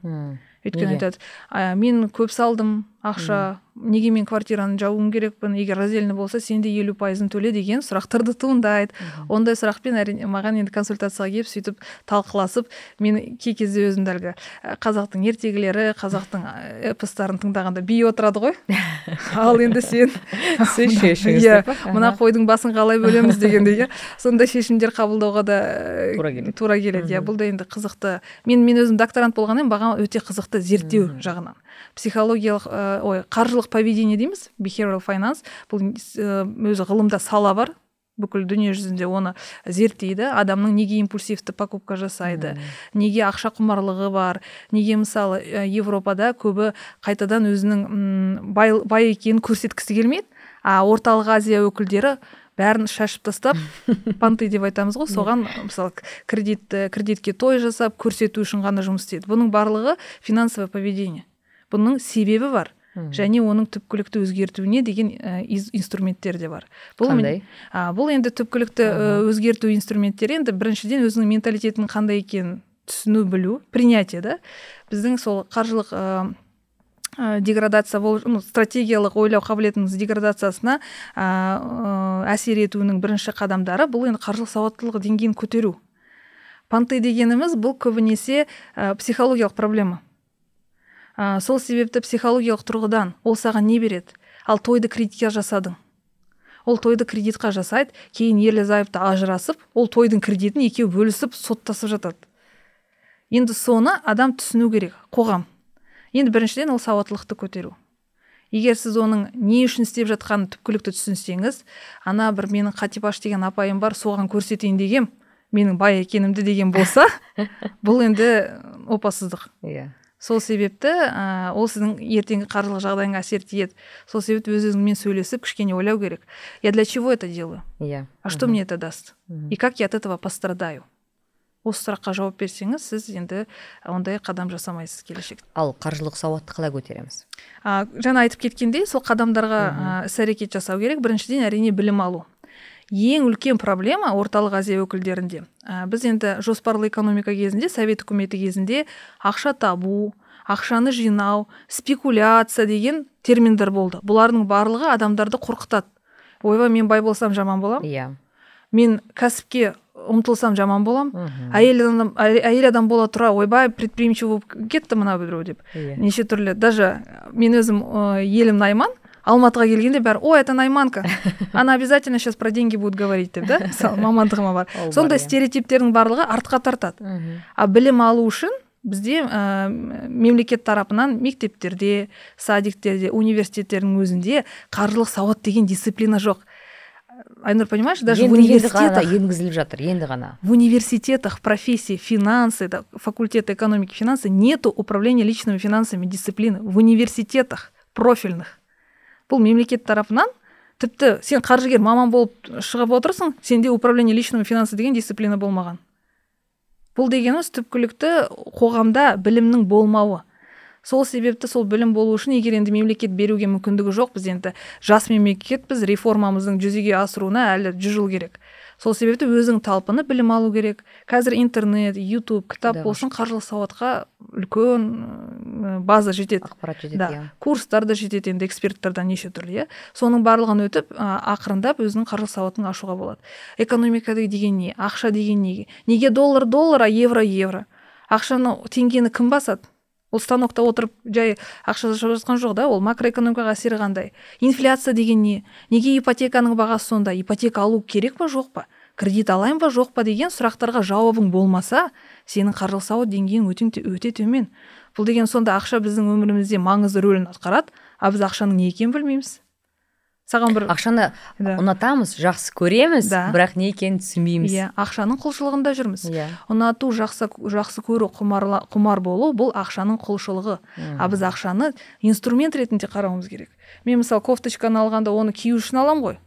өйткені айтады ә, мен көп салдым ақша неге мен квартираны жабуым керекпін егер раздельно болса сен де елу пайызын төле деген сұрақтар да туындайды ондай сұрақпен әрине маған енді консультацияға келіп сөйтіп талқыласып мен кей кезде өзімді әлгі қазақтың ертегілері қазақтың эпостарын тыңдағанда би отырады ғой *laughs* ал енді сен сіз *laughs* иә мына қойдың басын қалай бөлеміз дегендей иә *laughs* сондай шешімдер қабылдауға да тура келеді иә бұл да енді қызықты мен мен өзім докторант болғаннан маған өте қызықты зерттеу жағынан психологиялық э, ой қаржылық поведение дейміз behavioral finance бұл э, өзі ғылымда сала бар бүкіл дүниежүзінде оны зерттейді адамның неге импульсивті покупка жасайды неге ақша құмарлығы бар неге мысалы э, европада көбі қайтадан өзінің бай, екенін көрсеткісі келмейді а орталық азия өкілдері бәрін шашып тастап *laughs* панты деп айтамыз ғой соған мысалы кредит кредитке той жасап көрсету үшін ғана жұмыс істейді бұның барлығы финансовое поведение бұның себебі бар және оның түпкілікті өзгертуіне деген ә, инструменттер де бар бұл бұл енді түпкілікті өзгерту инструменттері енді біріншіден өзінің менталитетінің қандай екенін түсіну білу принятие да біздің сол қаржылық ә, деградация бол, ну, стратегиялық ойлау қабілетіміз деградациясына ә, әсер етуінің бірінші қадамдары бұл енді қаржылық сауаттылық деңгейін көтеру панты дегеніміз бұл көбінесе ә, психологиялық проблема ә, сол себепті психологиялық тұрғыдан ол саған не береді ал тойды кредитке жасадың ол тойды кредитқа жасайды кейін ерлі зайыпты ажырасып ол тойдың кредитін екеуі бөлісіп соттасып жатады енді соны адам түсіну керек қоғам енді біріншіден ол сауаттылықты көтеру егер сіз оның не үшін істеп жатқанын түпкілікті түсінсеңіз ана бір менің қатипаш деген апайым бар соған көрсетейін деген менің бай екенімді деген болса *laughs* бұл енді опасыздық иә сол себепті ә, ол сіздің ертеңгі қаржылық жағдайыңа әсер тиеді сол себепті өз өзіңмен сөйлесіп кішкене ойлау керек я для чего это делаю иә yeah. а что мне это даст и как я от этого пострадаю осы сұраққа жауап берсеңіз сіз енді ондай қадам жасамайсыз келешекте ал қаржылық сауатты қалай көтереміз а, жаңа айтып кеткендей сол қадамдарға іс әрекет жасау керек біріншіден әрине білім алу ең үлкен проблема орталық азия өкілдерінде ә, біз енді жоспарлы экономика кезінде совет үкіметі кезінде ақша табу ақшаны жинау спекуляция деген терминдер болды бұлардың барлығы адамдарды қорқытады ойбай мен бай болсам жаман боламын иә мен кәсіпке ұмтылсам жаман болам әйел адам бола тұра ойбай предприимчивый болып кетті мына біреу деп иә. неше түрлі даже мен өзім ә, елім найман алматыға келгенде бәрі ой это найманка *laughs* она обязательно сейчас про деньги будет говорить деп да мысалы *laughs* мамандығыма бар сондай стереотиптердің барлығы артқа тартады а білім алу үшін бізде ә, мемлекет тарапынан мектептерде садиктерде университеттердің өзінде қаржылық сауат деген дисциплина жоқ айнұр понимаешь даже в университетах енгізіліп жатыр енді ғана в университетах профессии финансы факультет факультет экономики финансы нету управления личными финансами дисциплины в университетах профильных бұл мемлекет тарапынан тіпті сен қаржыгер маман болып шығып отырсың сенде управление личными финансы деген дисциплина болмаған бұл дегеніміз түпкілікті қоғамда білімнің болмауы сол себепті сол білім болу үшін егер енді мемлекет беруге мүмкіндігі жоқ біз енді жас мемлекетпіз реформамыздың жүзеге асыруына әлі жүз жыл керек сол себепті өзің талпыны білім алу керек қазір интернет ютуб кітап да, болсын қаржылық сауатқа үлкен база жетеді ақпарат жетеді иә. курстар да жетеді енді эксперттардан неше түрлі иә соның барлығын өтіп ақырындап өзінің қаржылық сауатын ашуға болады экономика деген не ақша деген неге неге доллар доллар а евро евро ақшаны теңгені кім басады ол станокта отырып жай ақша жатқан жоқ да ол макроэкономикаға әсері қандай инфляция деген не неге ипотеканың бағасы сонда ипотека алу керек па жоқ па кредит алайын ба жоқ па деген сұрақтарға жауабың болмаса сенің қаржылық сауат деңгейің өте, өте төмен бұл деген сонда ақша біздің өмірімізде маңызды рөлін атқарады а біз ақшаның не екенін білмейміз саған бір ақшаны ұнатамыз жақсы көреміз да. бірақ не екенін түсінбейміз иә ақшаның құлшылығында жүрміз иә ұнату жақсы жақсы көру құмарла, құмар болу бұл ақшаның құлшылығы hmm. біз ақшаны инструмент ретінде қарауымыз керек мен мысалы кофточканы алғанда оны кию үшін аламын ғой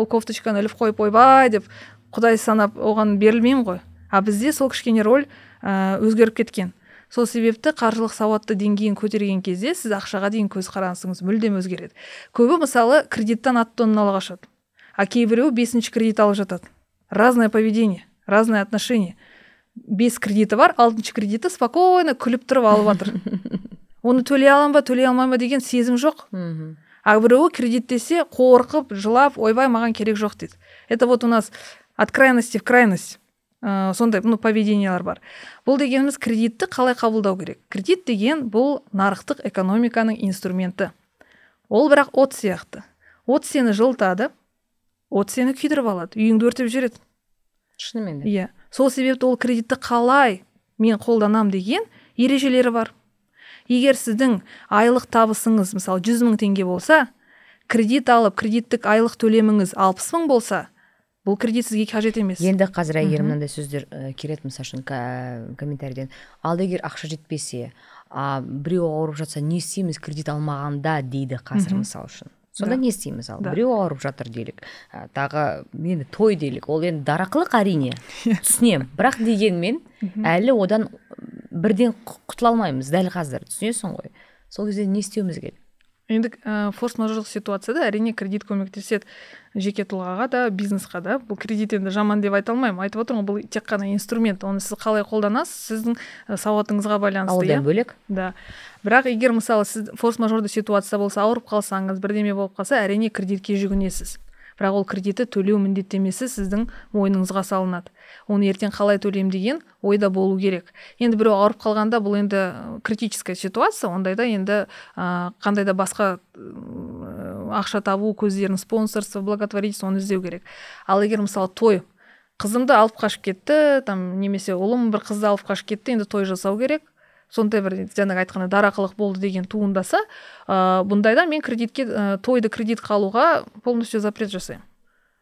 ол кофточканы іліп қойып ойбай деп құдай санап оған берілмеймін ғой а бізде сол кішкене роль ә, өзгеріп кеткен сол себепті қаржылық сауатты деңгейін көтерген кезде сіз ақшаға деген көзқарасыңыз мүлдем өзгереді көбі мысалы кредиттан ат ала ашады а кейбіреуі бесінші кредит алып жатады разное поведение разное отношение бес кредиті бар алтыншы кредиті спокойно күліп тұрып алып жатыр *laughs* оны төлей аламын ба төлей алмаймын ба деген сезім жоқ а біреуі кредиттесе қорқып жылап ойбай маған керек жоқ дейді это вот у нас от крайности в крайность ә, сондай ну поведениялар бар бұл дегеніміз кредитті қалай қабылдау керек кредит деген бұл нарықтық экономиканың инструменті ол бірақ от сияқты от сені жылытады от сені күйдіріп алады үйіңді өртеп жібереді шынымен де иә сол себепті ол кредитті қалай мен қолданам деген ережелері бар егер сіздің айлық табысыңыз мысалы жүз мың теңге болса кредит алып кредиттік айлық төлеміңіз алпыс мың болса бұл кредит сізге қажет емес енді қазір әйгерім мынандай сөздер ә, келеді мысалы үшін комментарийден ал егер ақша жетпесе а біреу ауырып жатса не істейміз кредит алмағанда дейді қазір мысалы үшін сонда не істейміз ал да. біреу ауырып жатыр делік ә, тағы мені той делік ол енді дарақылық әрине *laughs* түсінемін бірақ дегенмен әлі одан бірден құтыла алмаймыз дәл қазір түсінесің ғой сол кезде не істеуіміз керек енді ә, э, форс мажорлық ситуацияда әрине кредит көмектеседі жеке тұлғаға да бизнесқа да бұл кредит енді жаман деп айта алмаймын айтып отырмын ғой бұл тек қана инструмент оны сіз қалай қолданасыз сіздің э, сауатыңызға байланысты иә бөлек да бірақ егер мысалы сіз форс мажорды ситуация болса ауырып қалсаңыз бірдеме болып қалса әрине кредитке жүгінесіз бірақ ол кредитті төлеу міндеттемесі сіздің мойныңызға салынады оны ертең қалай төлем деген ойда болу керек енді біреу ауырып қалғанда бұл енді критическая ситуация ондайда енді ә, қандай да басқа ақша табу көздерін спонсорство благотворительство оны іздеу керек ал егер мысалы той қызымды алып қашып кетті там немесе ұлым бір қызды алып қашып кетті енді той жасау керек сондай бір жаңағы айтқаны дарақылық болды деген туындаса ә, бұндайда мен кредитке ә, тойды кредит қалуға полностью запрет жасаймын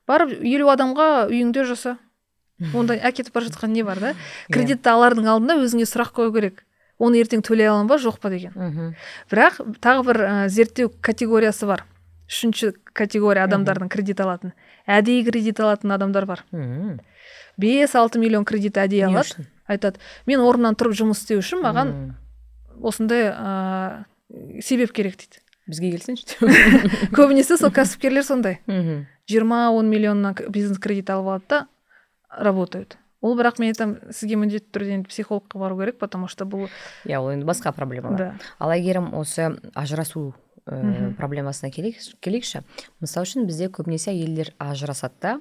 барып елу адамға үйіңде жаса онда *laughs* әкетіп бара жатқан не бар да иә. кредитті алардың алдында өзіңе сұрақ қою керек оны ертең төлей аламын ба жоқ па деген бірақ тағы бір ә, зерттеу категориясы бар үшінші категория адамдардың кредит алатын әдейі кредит алатын адамдар бар бес алты миллион кредит әдейі алады айтады мен орнымнан тұрып жұмыс істеу үшін маған осындай ә, себеп керек дейді бізге келсеңші *laughs* көбінесе сол кәсіпкерлер сондай жиырма он миллионнан бизнес кредит алып алады да работают ол бірақ мен айтамын сізге міндетті түрде енді психологқа бару керек потому что бұл иә ол енді басқа проблемалар да. ал әйгерім осы ажырасу э, проблемасына келейікші мысалы үшін бізде көбінесе әйелдер ажырасады да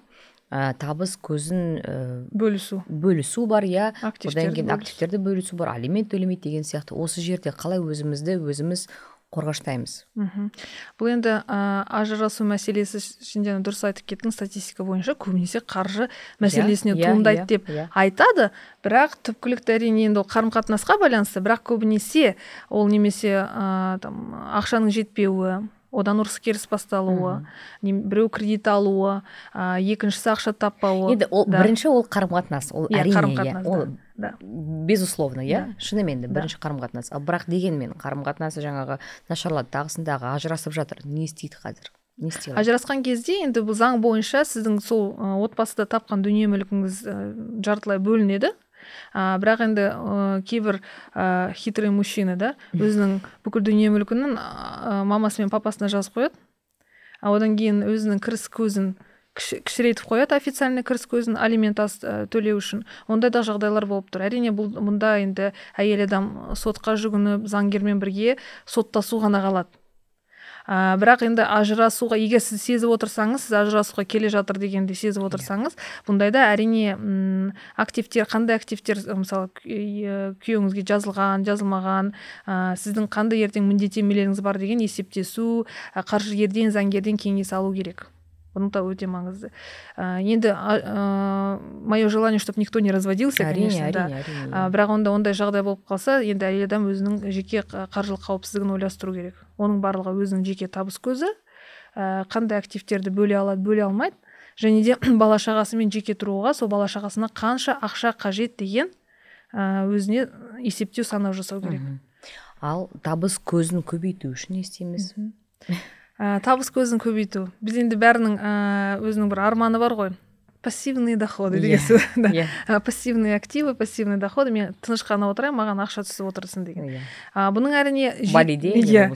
ә, табыс көзін ә, бөлісу бөлісу бар иә одан кейін активтерді бөлісу бар алимент төлемейді деген сияқты осы жерде қалай өзімізді өзіміз қорғаштаймыз мхм бұл енді ә, ажырасу мәселесі ішінде дұрыс айтып кеттің статистика бойынша көбінесе қаржы иә, мәселесіне yeah, иә, туындайды иә, деп айтады бірақ түпкілікті әрине енді ол қарым қатынасқа байланысты бірақ көбінесе ол немесе ә, там ақшаның жетпеуі одан ұрыс керіс басталуы біреу кредит алуы ә, екіншісі ақша таппауы енді ол да. бірінші ол қарым қатынас ол иә, әрине қарым иә, ол безусловно иә шынымен де бірінші қарым қатынас ал бірақ дегенмен қарым қатынасы жаңағы нашарлады тағысындағы ажырасып жатыр не істейді қазір не істей ажырасқан кезде енді бұл заң бойынша сіздің сол отбасыда тапқан дүние мүлкіңіз жартылай бөлінеді а, бірақ енді ә, кейбір ә, хитрый мужчина да өзінің бүкіл дүние мүлкінің мамасы мен папасына жазып қояды а одан кейін өзінің кіріс көзін кішірейтіп қояды официальный кіріс көзін алимент төлеу үшін ондай да жағдайлар болып тұр әрине бұл мұнда енді әйел адам сотқа жүгініп заңгермен бірге соттасу ғана қалады ә, бірақ енді ажырасуға егер сіз сезіп отырсаңыз сіз ажырасуға келе жатыр дегенді сезіп иә. отырсаңыз бұндайда әрине ұм, активтер қандай активтер мысалы күйеуіңізге жазылған жазылмаған ә, сіздің қандай ертең міндеттемелеріңіз бар деген есептесу ә, қаржыгерден заңгерден кеңес алу керек бұны да өте маңызды ә, енді ә, мое желание чтобы никто не разводился әрине, конечно да. әрине. Ә, бірақ онда ондай жағдай болып қалса енді әйел адам өзінің жеке қаржылық қауіпсіздігін ойластыру керек оның барлығы өзінің жеке табыс көзі ә, қандай активтерді бөле алады бөле алмайды және де *clears throat* бала шағасымен жеке тұруға сол бала шағасына қанша ақша қажет деген өзіне есептеу санау жасау керек ал табыс көзін көбейту үшін не істейміз ә, табыс көзін көбейту біз енді бәрінің ә, өзінің бір арманы бар ғой пассивные доходы иә, деген сөз да yeah. Иә. пассивные активы пассивные доходы мен тыныш қана отырайын маған ақша түсіп отырсын деген yeah. Иә. а, бұның әрине балиде иә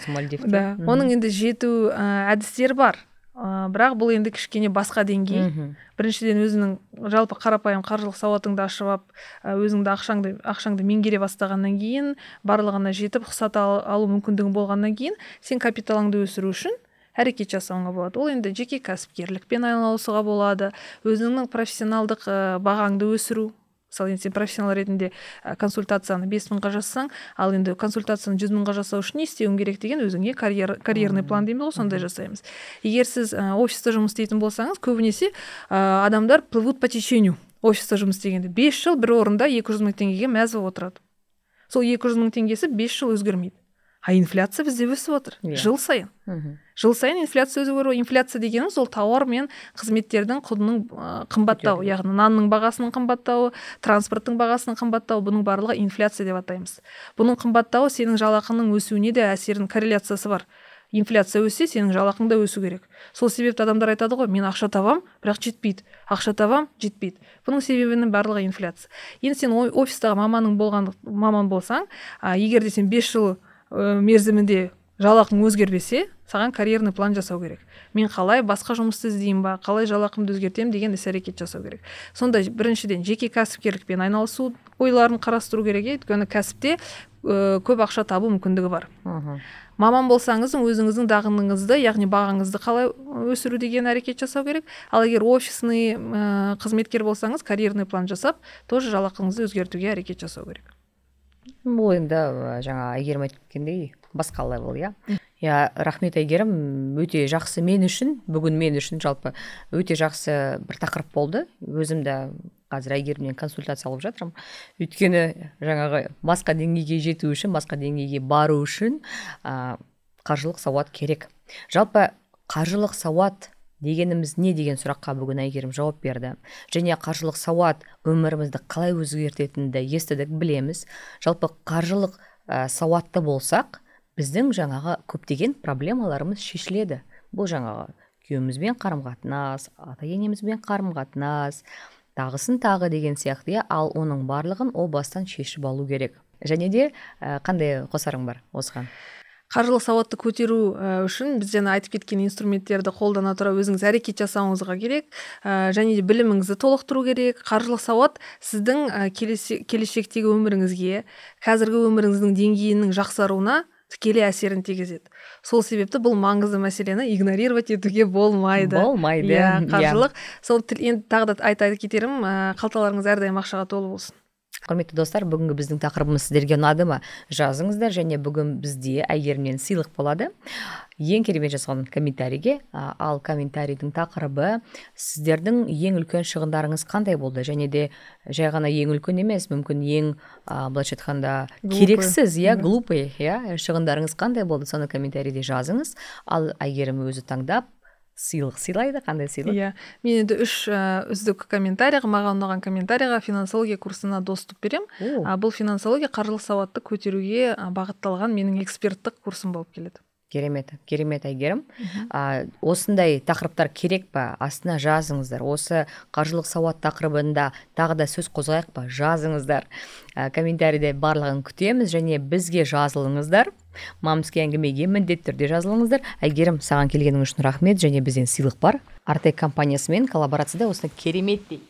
оның енді жету ә, әдістері бар ә, бірақ бұл енді кішкене басқа деңгей біріншіден өзінің жалпы қарапайым қаржылық сауатыңды ашып алып өзіңді ақшаңды ақшаңды меңгере бастағаннан кейін барлығына жетіп рұқсат алу мүмкіндігің болғаннан кейін сен капиталыңды өсіру үшін әрекет жасауыңа болады ол енді жеке кәсіпкерлікпен айналысуға болады өзіңнің профессионалдық бағаңды өсіру мысалы енді сен профессионал ретінде консультацияны бес мыңға жазсаң ал енді консультацияны жүз мыңға жасау үшін не істеуің керек деген өзіңе карьер, карьерный план дейміз ғой сондай жасаймыз егер сіз офиста жұмыс істейтін болсаңыз көбінесе адамдар плывут по течению офиста жұмыс істегенде бес жыл бір орында екі жүз мың теңгеге мәз болып отырады сол екі жүз мың теңгесі бес жыл өзгермейді а инфляция бізде өсіп отыр yeah. Иә. жыл сайын мхм жыл сайын инфляция өсіп инфляция дегеніміз ол тауар мен қызметтердің құнының қымбаттауы яғни нанның бағасының қымбаттауы транспорттың бағасының қымбаттауы бұның барлығы инфляция деп атаймыз бұның қымбаттауы сенің жалақыңның өсуіне де әсерін корреляциясы бар инфляция өссе сенің жалақың да өсу керек сол себепті адамдар айтады ғой мен ақша табам бірақ жетпейді ақша табам жетпейді бұның себебінің барлығы инфляция енді сен офистағы маманың болған маман болсаң егер де сен бес жыл э, мерзімінде жалақың өзгермесе саған карьерный план жасау керек мен қалай басқа жұмысты іздеймін ба қалай жалақымды өзгертемін деген іс әрекет жасау керек сонда біріншіден жеке кәсіпкерлікпен айналысу ойларын қарастыру керек иә. өйткені кәсіпте ә, көп ақша табу мүмкіндігі бар Үху. маман болсаңыз өзіңіздің дағдыңызды яғни бағаңызды қалай өсіру деген әрекет жасау керек ал егер офисный қызметкер болсаңыз карьерный план жасап тоже жалақыңызды өзгертуге әрекет жасау керек Бұл енді жаңа әйгерім айтып кеткендей басқа левел иә иә рахмет әйгерім өте жақсы мен үшін бүгін мен үшін жалпы өте жақсы бір тақырып болды өзім де қазір әйгерімнен консультация алып жатырмын өйткені жаңағы басқа деңгейге жету үшін басқа деңгейге бару үшін ә, қаржылық сауат керек жалпы қаржылық сауат дегеніміз не деген сұраққа бүгін әйгерім жауап берді және қаржылық сауат өмірімізді қалай өзгертетінді естідік білеміз жалпы қаржылық ә, сауатты болсақ біздің жаңағы көптеген проблемаларымыз шешіледі бұл жаңағы күйеуімізбен қарым қатынас ата енемізбен қарым қатынас тағысын тағы деген сияқты иә ал оның барлығын о бастан шешіп алу керек және де қандай қосарың бар осыған қаржылық сауатты көтеру э, үшін біз жаңа айтып кеткен инструменттерді қолдана тұра өзіңіз әрекет жасауыңызға керек э, және де біліміңізді толықтыру керек қаржылық сауат сіздің ә, келешектегі өміріңізге қазіргі өміріңіздің деңгейінің жақсаруына тікелей әсерін тигізеді сол себепті бұл маңызды мәселені игнорировать етуге болмайды болмайды иә, иә. қаржылық yeah. сол енді тағы да айта кетерім қалталарыңыз әрдайым ақшаға толы болсын құрметті достар бүгінгі біздің тақырыбымыз сіздерге ұнады ма жазыңыздар және бүгін бізде әйгерімнен сыйлық болады ең керемет жазған комментарийге ал комментарийдің тақырыбы сіздердің ең үлкен шығындарыңыз қандай болды және де жай ғана ең үлкен емес мүмкін ең ә, былайша айтқанда керексіз иә глупый иә шығындарыңыз қандай болды соны комментарийде жазыңыз ал әйгерім өзі таңдап сыйлық сыйлайды қандай сыйлық иә мен енді үш э, үздік комментарияға маған ұнаған комментарияға финансология курсына доступ беремін бұл финансология қаржылық сауатты көтеруге бағытталған менің эксперттік курсым болып келеді керемет керемет әйгерім ә, осындай тақырыптар керек па астына жазыңыздар осы қаржылық сауат тақырыбында тағы да сөз қозғайық па жазыңыздар ә, комментарийде барлығын күтеміз және бізге жазылыңыздар мамский әңгімеге міндетті түрде жазылыңыздар әйгерім саған келгенің үшін рахмет және бізден сыйлық бар артек компаниясымен коллаборацияда осындай кереметтей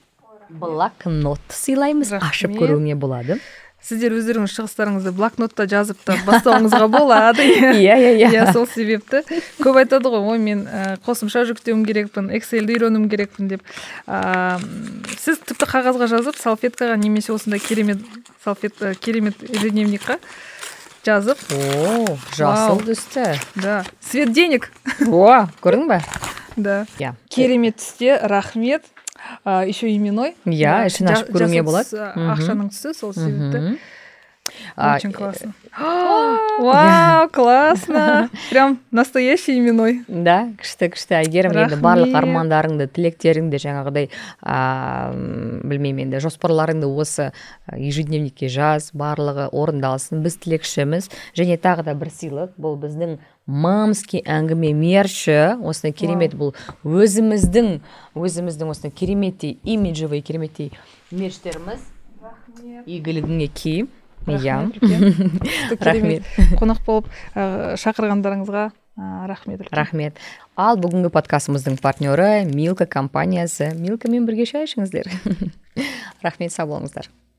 блокнот сыйлаймыз ашып көруіңе болады сіздер өздеріңіз шығыстарыңызды блокнотта жазып та бастауыңызға болады *laughs* иә, иә иә иә сол себепті көп айтады ғой ой мен э, қосымша жүктеуім керекпін эксельді үйренуім керекпін деп ә, сіз тіпті қағазға жазып салфеткаға немесе осындай керемет салфет э, керемет ежедневникқа жазып о жасыл түсті да свет денег о көрдің ба да иә керемет түсте рахмет ә, еще именной иә ішін ашып көруіңе болады ақшаның түсі сол себепті очень классно. Э, Вау, *gasps* классно. *laughs* Прям настоящий именной. Да, күшті күшті әйгерім енді барлық армандарыңды тілектеріңді жаңағыдай білмеймін енді жоспарларыңды осы ежедневникке жаз барлығы орындалсын біз тілекшіміз және тағы да бір сыйлық бұл біздің мамский мерші осындай керемет бұл өзіміздің өзіміздің осындай кереметтей имиджевый кереметтей мерштеріміз игілігіңе ки иә *laughs* рахмет қонақ болып шақырғандарыңызға рахмет рахмет ал бүгінгі подкастымыздың партнеры милка компаниясы милкамен бірге шай ішіңіздер *laughs* рахмет сау болыңыздар